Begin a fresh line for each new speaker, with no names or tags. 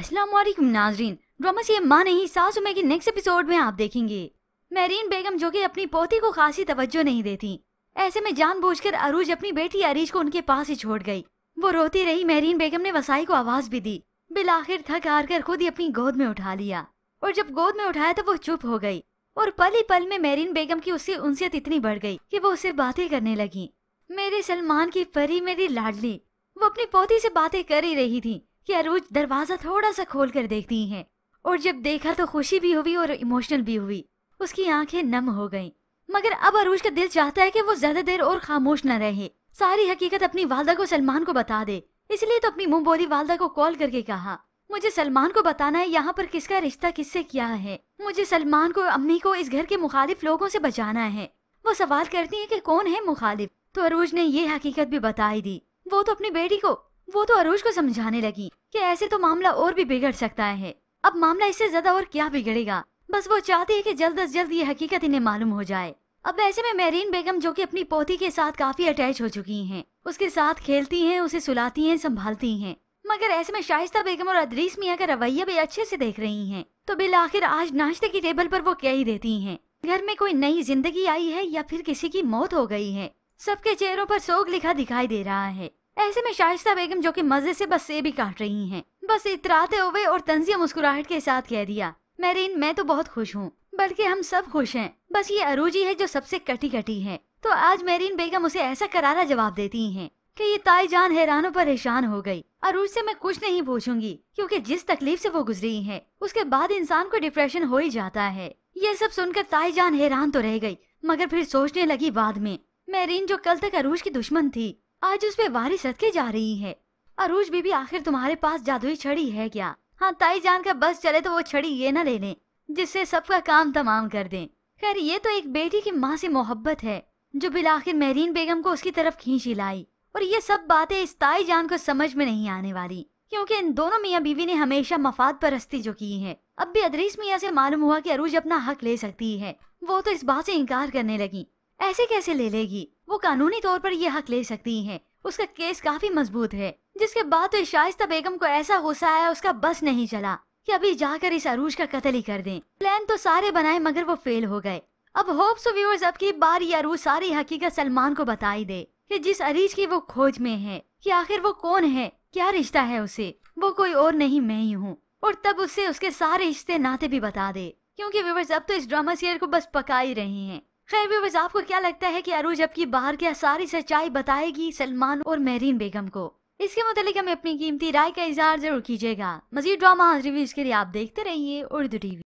अस्सलाम वालेकुम नाजरीन ड्रामा सी माँ नहीं सास उमे के नेक्स्ट एपिसोड में आप देखेंगे मेरीन बेगम जो कि अपनी पोती को खासी तवज्जो नहीं देती ऐसे में जानबूझकर अरूज अपनी बेटी अरीज को उनके पास ही छोड़ गई वो रोती रही मेहरीन बेगम ने वसाई को आवाज भी दी बिलाखिर थक हार कर खुद ही अपनी गोद में उठा लिया और जब गोद में उठाया तो वो चुप हो गई और पल ही पल में मेरीन बेगम की उससे उनसियत इतनी बढ़ गई कि वो उससे बातें करने लगी मेरे सलमान की परी मेरी लाडली वो अपनी पोती से बातें कर ही रही थी कि अरूज दरवाज़ा थोड़ा सा खोल कर देखती हैं और जब देखा तो खुशी भी हुई और इमोशनल भी हुई उसकी आंखें नम हो गईं। मगर अब अरूज का दिल चाहता है कि वो ज्यादा देर और खामोश न रहे सारी हकीकत अपनी वालदा को सलमान को बता दे इसलिए तो अपनी मुंह बोली वालदा को कॉल करके कहा मुझे सलमान को बताना है यहाँ पर किसका रिश्ता किससे क्या है मुझे सलमान को अम्मी को इस घर के मुखालिफ लोगों से बचाना है वो सवाल करती है कि कौन है मुखालिफ तो अरूज ने ये हकीकत भी बताई दी वो तो अपनी बेटी को वो तो अरूज को समझाने लगी कि ऐसे तो मामला और भी बिगड़ सकता है अब मामला इससे ज्यादा और क्या बिगड़ेगा बस वो चाहती है कि जल्द अज जल्द ये हकीकत इन्हें मालूम हो जाए अब ऐसे में मेरीन बेगम जो कि अपनी पोती के साथ काफी अटैच हो चुकी हैं, उसके साथ खेलती हैं, उसे सुलाती हैं, संभालती हैं। मगर ऐसे में शाइस्ता बेगम और अदरीस मियाँ का रवैया भी अच्छे से देख रही हैं। तो बिल आखिर आज नाश्ते की टेबल पर वो कह ही देती हैं। घर में कोई नई जिंदगी आई है या फिर किसी की मौत हो गई है सबके चेहरों पर सोग लिखा दिखाई दे रहा है ऐसे में शाइस्ता बेगम जो कि मजे से बस से भी काट रही हैं बस इतराते हुए और तंजिया मुस्कुराहट के साथ कह दिया मेरीन मैं तो बहुत खुश हूँ बल्कि हम सब खुश हैं बस ये अरूजी है जो सबसे कटी कटी है तो आज मेरीन बेगम उसे ऐसा करारा जवाब देती है की ये ताई जान हैरानों परेशान हो गयी अरूज से मैं कुछ नहीं पूछूंगी क्यूँकी जिस तकलीफ ऐसी वो गुजरी है उसके बाद इंसान को डिप्रेशन हो ही जाता है ये सब सुनकर ताई जान हैरान तो रह गयी मगर फिर सोचने लगी बाद में मैरीन जो कल तक अरूज की दुश्मन थी आज उस पर बारिश सदके जा रही है अरूज बीबी आखिर तुम्हारे पास जादुई छड़ी है क्या हाँ ताई जान का बस चले तो वो छड़ी ये ना ले लें जिससे सबका काम तमाम कर दें खैर ये तो एक बेटी की माँ से मोहब्बत है जो बिलाखिर महरीन बेगम को उसकी तरफ खींच लाई और ये सब बातें इस ताई जान को समझ में नहीं आने वाली क्योंकि इन दोनों मियाँ बीवी ने हमेशा मफाद परस्ती जो की है अब भी अदरीस मियाँ से मालूम हुआ कि अरूज अपना हक ले सकती है वो तो इस बात से इनकार करने लगी ऐसे कैसे ले लेगी वो कानूनी तौर पर यह हक ले सकती है उसका केस काफी मजबूत है जिसके बाद तो शाइस्ता बेगम को ऐसा गुस्सा आया उसका बस नहीं चला कि अभी जाकर इस अरूज का कत्ल ही कर दें। प्लान तो सारे बनाए मगर वो फेल हो गए अब होप्स व्यूअर्स अब की बार ये अरूज सारी हकीकत सलमान को बताई दे कि जिस अरीज की वो खोज में है कि आखिर वो कौन है क्या रिश्ता है उसे वो कोई और नहीं मैं ही हूँ और तब उसे उसके सारे रिश्ते नाते भी बता दे क्योंकि व्यूवर्स अब तो इस ड्रामा सीरियल को बस पका ही रहे हैं खैर व्यूवर्स आपको क्या लगता है कि अरूज अब की बाहर की सारी सच्चाई बताएगी सलमान और मेहरीन बेगम को इसके मतलब हमें अपनी कीमती राय का इजहार जरूर कीजिएगा मजीद ड्रामा रिव्यूज के लिए आप देखते रहिए उर्दू टीवी